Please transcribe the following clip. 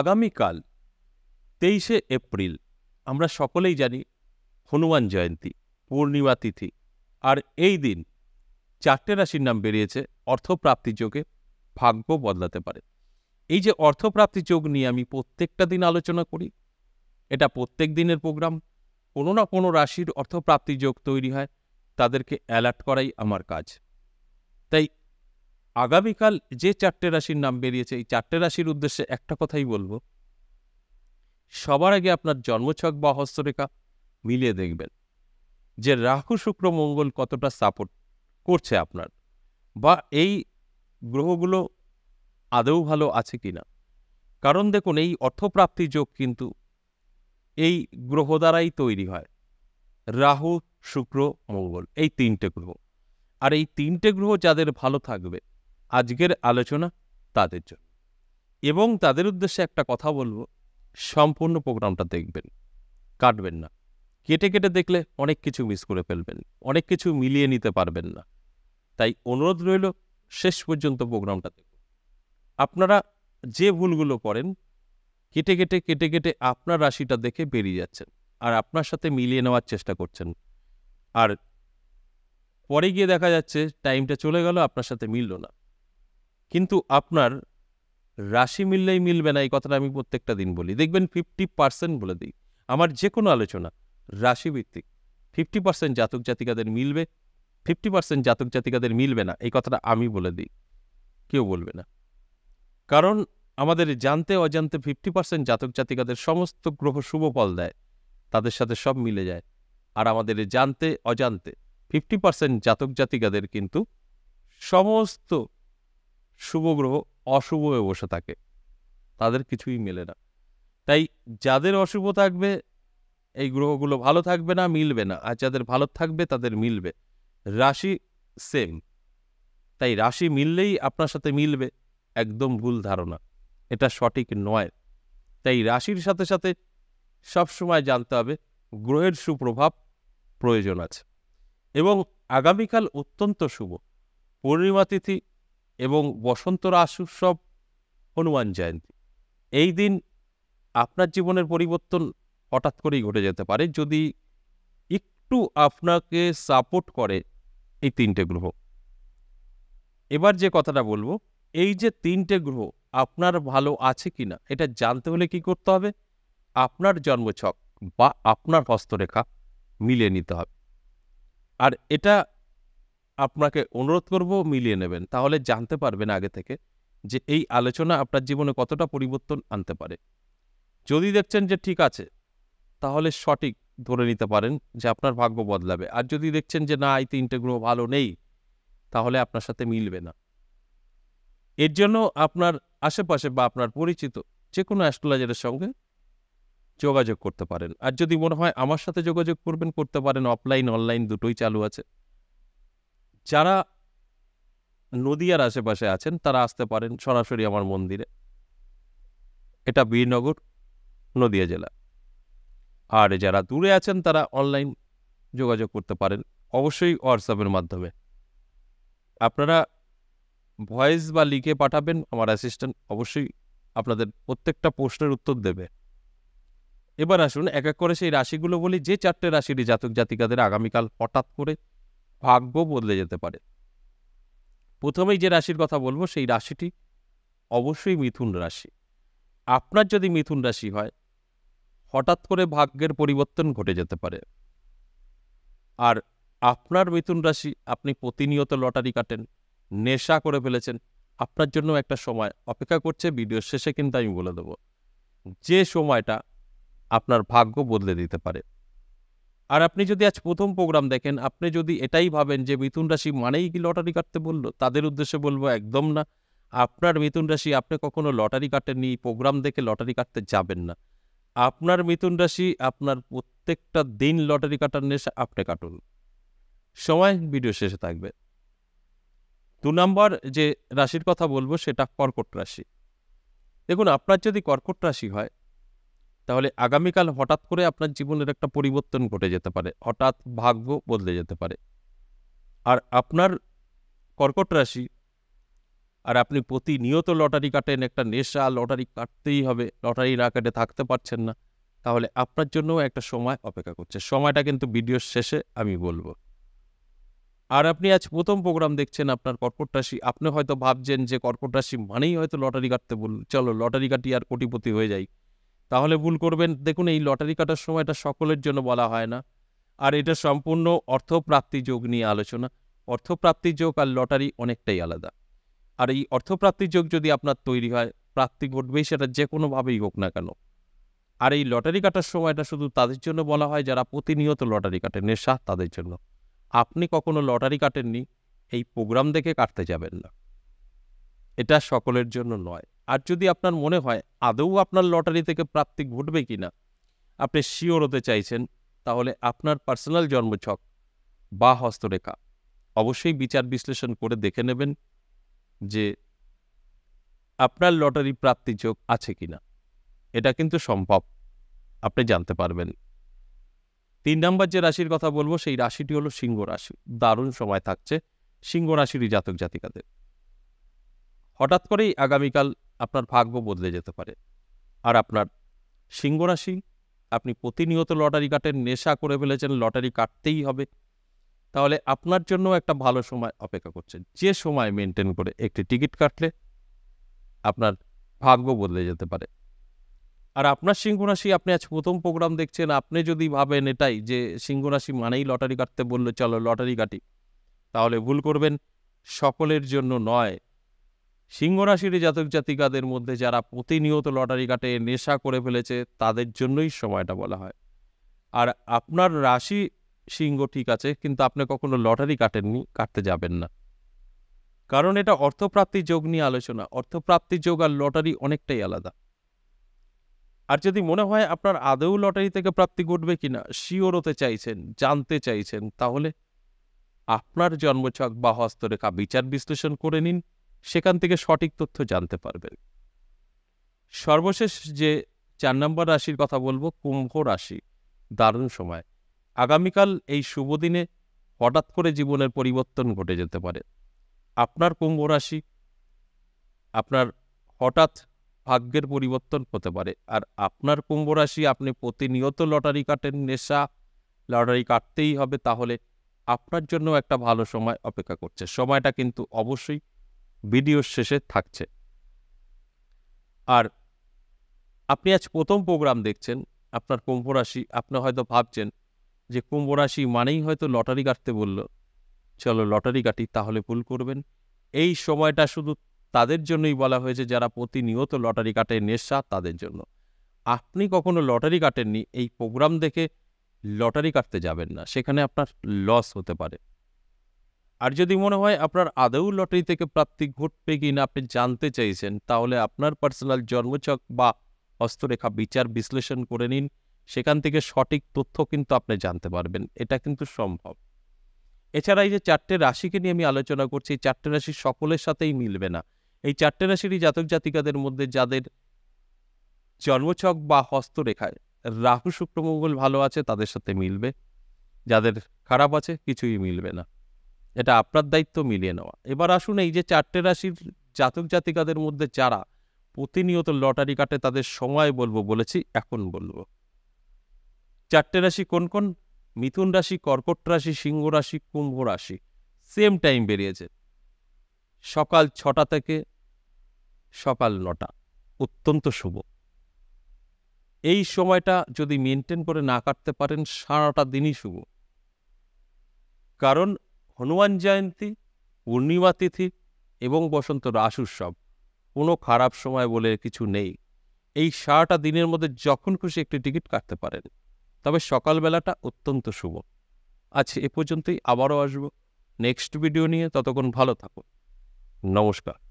আগামীকাল তেইশে এপ্রিল আমরা সকলেই জানি হনুমান জয়ন্তী পূর্ণিমা তিথি আর এই দিন চারটে রাশির নাম বেরিয়েছে অর্থপ্রাপ্তি যোগে ভাগ্য বদলাতে পারে এই যে অর্থপ্রাপ্তি যোগ নিয়ে আমি প্রত্যেকটা দিন আলোচনা করি এটা প্রত্যেক দিনের প্রোগ্রাম কোনো না কোনো রাশির অর্থপ্রাপ্তি যোগ তৈরি হয় তাদেরকে অ্যালার্ট করাই আমার কাজ তাই আগামীকাল যে চারটে রাশির নাম বেরিয়েছে এই চারটে রাশির উদ্দেশ্যে একটা কথাই বলবো সবার আগে আপনার জন্মছক বা হস্তরেখা মিলিয়ে দেখবেন যে রাহু শুক্র মঙ্গল কতটা সাপোর্ট করছে আপনার বা এই গ্রহগুলো আদৌ ভালো আছে কি না কারণ দেখুন এই অর্থপ্রাপ্তি যোগ কিন্তু এই গ্রহ দ্বারাই তৈরি হয় রাহু শুক্র মঙ্গল এই তিনটে গ্রহ আর এই তিনটে গ্রহ যাদের ভালো থাকবে আজকের আলোচনা তাদের জন্য এবং তাদের উদ্দেশ্যে একটা কথা বলবো সম্পূর্ণ প্রোগ্রামটা দেখবেন কাটবেন না কেটে কেটে দেখলে অনেক কিছু মিস করে ফেলবেন অনেক কিছু মিলিয়ে নিতে পারবেন না তাই অনুরোধ রইল শেষ পর্যন্ত প্রোগ্রামটা দেখুন আপনারা যে ভুলগুলো করেন কেটে কেটে কেটে কেটে আপনার রাশিটা দেখে বেরিয়ে যাচ্ছেন আর আপনার সাথে মিলিয়ে নেওয়ার চেষ্টা করছেন আর পরে গিয়ে দেখা যাচ্ছে টাইমটা চলে গেল আপনার সাথে মিলল না কিন্তু আপনার রাশি মিললেই মিলবে না এই কথাটা আমি প্রত্যেকটা দিন বলি দেখবেন ফিফটি পার্সেন্ট বলে দিই আমার যে কোনো আলোচনা রাশিভিত্তিক ফিফটি পার্সেন্ট জাতক জাতিকাদের মিলবে ফিফটি পার্সেন্ট জাতক জাতিকাদের মিলবে না এই কথাটা আমি বলে দিই কেউ বলবে না কারণ আমাদের জানতে অজান্তে ফিফটি পার্সেন্ট জাতক জাতিকাদের সমস্ত গ্রহ শুভ ফল দেয় তাদের সাথে সব মিলে যায় আর আমাদের জানতে অজান্তে ফিফটি পার্সেন্ট জাতক জাতিকাদের কিন্তু সমস্ত শুভ গ্রহ অশুভ হয়ে বসে থাকে তাদের কিছুই মেলে না তাই যাদের অশুভ থাকবে এই গ্রহগুলো ভালো থাকবে না মিলবে না আর যাদের ভালো থাকবে তাদের মিলবে রাশি সেম তাই রাশি মিললেই আপনার সাথে মিলবে একদম ভুল ধারণা এটা সঠিক নয় তাই রাশির সাথে সাথে সবসময় জানতে হবে গ্রহের সুপ্রভাব প্রয়োজন আছে এবং আগামীকাল অত্যন্ত শুভ পূর্ণিমা তিথি এবং বসন্ত রাস উৎসব হনুমান জয়ন্তী এই দিন আপনার জীবনের পরিবর্তন হঠাৎ করেই ঘটে যেতে পারে যদি একটু আপনাকে সাপোর্ট করে এই তিনটে গ্রহ এবার যে কথাটা বলবো এই যে তিনটে গ্রহ আপনার ভালো আছে কি না এটা জানতে হলে কি করতে হবে আপনার জন্মছক বা আপনার হস্তরেখা মিলিয়ে নিতে হবে আর এটা আপনাকে অনুরোধ করব মিলিয়ে নেবেন তাহলে জানতে পারবেন আগে থেকে যে এই আলোচনা আপনার জীবনে কতটা পরিবর্তন আনতে পারে যদি দেখছেন যে ঠিক আছে তাহলে সঠিক ধরে নিতে পারেন যে আপনার ভাগ্য বদলাবে আর যদি দেখছেন যে না এই তিনটে গ্রহ ভালো নেই তাহলে আপনার সাথে মিলবে না এর জন্য আপনার আশেপাশে বা আপনার পরিচিত যে কোনো অ্যাস্ট্রোলজারের সঙ্গে যোগাযোগ করতে পারেন আর যদি মনে হয় আমার সাথে যোগাযোগ করবেন করতে পারেন অফলাইন অনলাইন দুটোই চালু আছে যারা নদিয়ার আশেপাশে আছেন তারা আসতে পারেন সরাসরি আমার মন্দিরে এটা বীরনগর নদিয়া জেলা আর যারা দূরে আছেন তারা অনলাইন যোগাযোগ করতে পারেন অবশ্যই হোয়াটসঅ্যাপের মাধ্যমে আপনারা ভয়েস বা লিখে পাঠাবেন আমার অ্যাসিস্ট্যান্ট অবশ্যই আপনাদের প্রত্যেকটা প্রশ্নের উত্তর দেবে এবার আসুন এক এক করে সেই রাশিগুলো বলি যে চারটে রাশিটি জাতক জাতিকাদের আগামীকাল হঠাৎ করে ভাগ্য বদলে যেতে পারে প্রথমেই যে রাশির কথা বলবো সেই রাশিটি অবশ্যই মিথুন রাশি আপনার যদি মিথুন রাশি হয় হঠাৎ করে ভাগ্যের পরিবর্তন ঘটে যেতে পারে আর আপনার মিথুন রাশি আপনি প্রতিনিয়ত লটারি কাটেন নেশা করে ফেলেছেন আপনার জন্য একটা সময় অপেক্ষা করছে ভিডিও শেষে কিন্তু আমি বলে দেব যে সময়টা আপনার ভাগ্য বদলে দিতে পারে আর আপনি যদি আজ প্রথম প্রোগ্রাম দেখেন আপনি যদি এটাই ভাবেন যে মিথুন রাশি মানেই কি লটারি কাটতে বললো তাদের উদ্দেশ্যে বলবো একদম না আপনার মিথুন রাশি আপনি কখনো লটারি কাটেননি প্রোগ্রাম দেখে লটারি কাটতে যাবেন না আপনার মিথুন রাশি আপনার প্রত্যেকটা দিন লটারি কাটার নেশা আপনি কাটুন সময় ভিডিও শেষে থাকবে দু নম্বর যে রাশির কথা বলবো সেটা কর্কট রাশি দেখুন আপনার যদি কর্কট রাশি হয় তাহলে আগামীকাল হঠাৎ করে আপনার জীবনের একটা পরিবর্তন ঘটে যেতে পারে হঠাৎ ভাগ্য বদলে যেতে পারে আর আপনার কর্কট রাশি আর আপনি প্রতিনিয়ত লটারি কাটেন একটা নেশা লটারি কাটতেই হবে লটারি না কাটে থাকতে পারছেন না তাহলে আপনার জন্যও একটা সময় অপেক্ষা করছে সময়টা কিন্তু ভিডিওর শেষে আমি বলবো আর আপনি আজ প্রথম প্রোগ্রাম দেখছেন আপনার কর্কট রাশি আপনি হয়তো ভাবছেন যে কর্কট রাশি মানেই হয়তো লটারি কাটতে বলুন চলো লটারি কাটি আর কোটিপতি হয়ে যায় তাহলে ভুল করবেন দেখুন এই লটারি কাটার সময় এটা সকলের জন্য বলা হয় না আর এটা সম্পূর্ণ অর্থপ্রাপ্তি যোগ নিয়ে আলোচনা অর্থপ্রাপ্তি যোগ আর লটারি অনেকটাই আলাদা আর এই অর্থপ্রাপ্তি যোগ যদি আপনার তৈরি হয় প্রাপ্তি ঘটবেই সেটা যে কোনোভাবেই হোক না কেন আর এই লটারি কাটার সময়টা শুধু তাদের জন্য বলা হয় যারা প্রতিনিয়ত লটারি কাটে নেশা তাদের জন্য আপনি কখনো লটারি কাটেননি এই প্রোগ্রাম দেখে কাটতে যাবেন না এটা সকলের জন্য নয় আর যদি আপনার মনে হয় আদৌ আপনার লটারি থেকে প্রাপ্তি ঘটবে কি না আপনি শিওর হতে চাইছেন তাহলে আপনার পার্সোনাল জন্মছক বা হস্তরেখা অবশ্যই বিচার বিশ্লেষণ করে দেখে নেবেন যে আপনার লটারি প্রাপ্তি চোখ আছে কি না এটা কিন্তু সম্ভব আপনি জানতে পারবেন তিন নম্বর যে রাশির কথা বলবো সেই রাশিটি হলো সিংহ রাশি দারুণ সময় থাকছে সিংহ রাশিরই জাতক জাতিকাদের হঠাৎ করেই আগামীকাল আপনার ভাগ্য বদলে যেতে পারে আর আপনার সিংহরাশি আপনি প্রতিনিয়ত লটারি কাটের নেশা করে ফেলেছেন লটারি কাটতেই হবে তাহলে আপনার জন্য একটা ভালো সময় অপেক্ষা করছে যে সময় মেনটেন করে একটি টিকিট কাটলে আপনার ভাগ্য বদলে যেতে পারে আর আপনার সিংহরাশি আপনি আজ প্রথম প্রোগ্রাম দেখছেন আপনি যদি ভাবেন এটাই যে সিংহরাশি মানেই লটারি কাটতে বললে চলো লটারি কাটি তাহলে ভুল করবেন সকলের জন্য নয় সিংহরাশির জাতক জাতিকাদের মধ্যে যারা প্রতিনিয়ত লটারি কাটে নেশা করে ফেলেছে তাদের জন্যই সময়টা বলা হয় আর আপনার রাশি সিংহ ঠিক আছে কিন্তু আপনি কখনো লটারি কাটেননি কাটতে যাবেন না কারণ এটা অর্থপ্রাপ্তি যোগ নিয়ে আলোচনা অর্থপ্রাপ্তি যোগ আর লটারি অনেকটাই আলাদা আর যদি মনে হয় আপনার আদৌ লটারি থেকে প্রাপ্তি ঘটবে কিনা শিওর হতে চাইছেন জানতে চাইছেন তাহলে আপনার জন্মছক বা হস্তরেখা বিচার বিশ্লেষণ করে নিন সেখান থেকে সঠিক তথ্য জানতে পারবেন সর্বশেষ যে চার নম্বর রাশির কথা বলবো কুম্ভ রাশি দারুণ সময় আগামীকাল এই শুভ দিনে হঠাৎ করে জীবনের পরিবর্তন ঘটে যেতে পারে আপনার কুম্ভ রাশি আপনার হঠাৎ ভাগ্যের পরিবর্তন হতে পারে আর আপনার কুম্ভ রাশি আপনি প্রতিনিয়ত লটারি কাটেন নেশা লটারি কাটতেই হবে তাহলে আপনার জন্য একটা ভালো সময় অপেক্ষা করছে সময়টা কিন্তু অবশ্যই ভিডিওর শেষে থাকছে আর আপনি আজ প্রথম প্রোগ্রাম দেখছেন আপনার কুম্ভ রাশি আপনি হয়তো ভাবছেন যে কুম্ভ রাশি মানেই হয়তো লটারি কাটতে বলল চলো লটারি কাটি তাহলে ভুল করবেন এই সময়টা শুধু তাদের জন্যই বলা হয়েছে যারা প্রতিনিয়ত লটারি কাটে নেশা তাদের জন্য আপনি কখনো লটারি কাটেননি এই প্রোগ্রাম দেখে লটারি কাটতে যাবেন না সেখানে আপনার লস হতে পারে আর যদি মনে হয় আপনার আদৌ লটারি থেকে প্রাপ্তি ঘটবে কি না আপনি জানতে চাইছেন তাহলে আপনার পার্সোনাল জন্মচক বা হস্তরেখা বিচার বিশ্লেষণ করে নিন সেখান থেকে সঠিক তথ্য কিন্তু আপনি জানতে পারবেন এটা কিন্তু সম্ভব এছাড়া এই যে চারটে রাশিকে নিয়ে আমি আলোচনা করছি এই চারটে রাশি সকলের সাথেই মিলবে না এই চারটে রাশিরই জাতক জাতিকাদের মধ্যে যাদের জন্মছক বা হস্তরেখায় রাহু শুক্রমঙ্গল ভালো আছে তাদের সাথে মিলবে যাদের খারাপ আছে কিছুই মিলবে না এটা আপনার দায়িত্ব মিলিয়ে নেওয়া এবার আসুন এই যে চারটে রাশির জাতক জাতিকাদের মধ্যে যারা প্রতিনিয়ত লটারি কাটে তাদের সময় বলবো বলেছি এখন বলবো চারটে রাশি কোন কোন মিথুন রাশি কর্কট রাশি সিংহ রাশি কুম্ভ রাশি সেম টাইম বেরিয়েছে সকাল ছটা থেকে সকাল নটা অত্যন্ত শুভ এই সময়টা যদি মেনটেন করে না কাটতে পারেন সারাটা দিনই শুভ কারণ হনুমান জয়ন্তী পূর্ণিমা তিথি এবং বসন্ত রাস উৎসব কোনো খারাপ সময় বলে কিছু নেই এই সারাটা দিনের মধ্যে যখন খুশি একটি টিকিট কাটতে পারেন তবে সকালবেলাটা অত্যন্ত শুভ আচ্ছা এ পর্যন্তই আবারও আসব নেক্সট ভিডিও নিয়ে ততক্ষণ ভালো থাকুন নমস্কার